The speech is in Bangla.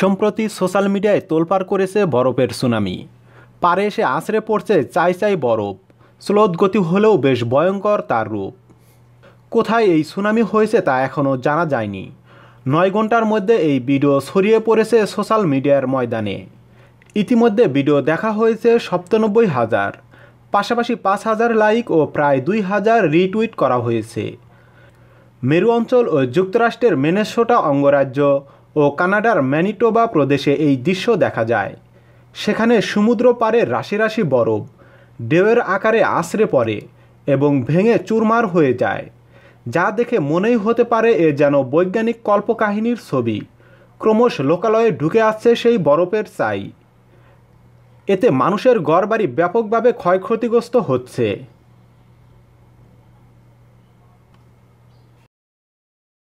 সম্প্রতি সোশ্যাল মিডিয়ায় তোলপাড় করেছে বরফের সুনামি পারে এসে আছড়ে পড়ছে চাই চাই বরফ স্লোত গতি হলেও বেশ ভয়ঙ্কর তার রূপ কোথায় এই সুনামি হয়েছে তা এখনও জানা যায়নি নয় ঘন্টার মধ্যে এই ভিডিও ছড়িয়ে পড়েছে সোশ্যাল মিডিয়ার ময়দানে ইতিমধ্যে ভিডিও দেখা হয়েছে সপ্তানব্বই হাজার পাশাপাশি পাঁচ হাজার লাইক ও প্রায় দুই হাজার রিটুইট করা হয়েছে মেরু অঞ্চল ও যুক্তরাষ্ট্রের মেনেসোটা অঙ্গরাজ্য ও কানাডার ম্যানিটোবা প্রদেশে এই দৃশ্য দেখা যায় সেখানে সমুদ্র পারে রাশি রাশি বরফ ঢেউয়ের আকারে আশ্রে পড়ে এবং ভেঙে চুরমার হয়ে যায় যা দেখে মনেই হতে পারে এ যেন বৈজ্ঞানিক কল্পকাহিনীর ছবি ক্রমশ লোকালয়ে ঢুকে আসছে সেই বরফের চাই এতে মানুষের গড় ব্যাপকভাবে ক্ষয়ক্ষতিগ্রস্ত হচ্ছে